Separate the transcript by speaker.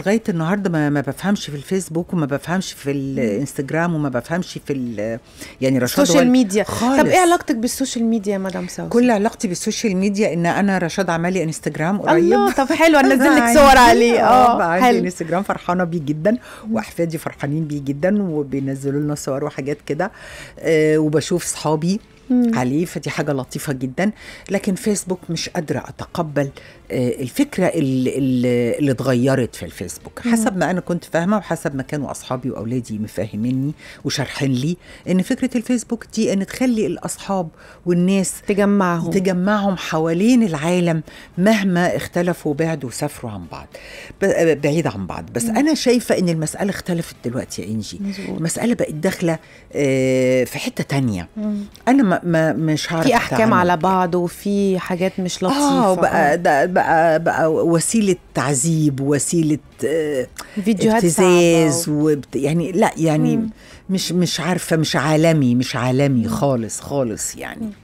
Speaker 1: لغايه النهارده ما, ما بفهمش في الفيسبوك وما بفهمش في الانستجرام وما بفهمش في ال يعني رشاد السوشيال ميديا خالص. طب ايه
Speaker 2: علاقتك بالسوشيال ميديا يا مدام سوسن
Speaker 1: كل علاقتي بالسوشيال ميديا ان انا رشاد عمالي انستجرام قريب الله طب حلو انزل لك صور عليه اه, آه، حلو انستجرام فرحانه بيه جدا واحفادي فرحانين بيه جدا وبينزلوا لنا صور وحاجات كده آه وبشوف صحابي مم. عليه فدي حاجة لطيفة جدا لكن فيسبوك مش قادرة أتقبل آه، الفكرة اللي, اللي اتغيرت في الفيسبوك حسب ما أنا كنت فاهمة وحسب ما كانوا أصحابي وأولادي مفهميني وشارحين لي إن فكرة الفيسبوك دي إن تخلي الأصحاب والناس تجمعهم تجمعهم حوالين العالم مهما اختلفوا بعدوا وسافروا عن بعض بعيد عن بعض بس مم. أنا شايفة إن المسألة اختلفت دلوقتي يا إنجي المسألة بقت داخلة آه، في حتة تانية مم. أنا ما, مش عارفه في احكام تعمل. على
Speaker 2: بعض وفي حاجات مش آه، لطيفه اه بقى
Speaker 1: ده بقى بقى وسيله تعذيب وسيله آه، فيديوهات ابتزاز وبت يعني لا يعني مم. مش مش عارفه مش عالمي مش عالمي خالص خالص يعني م.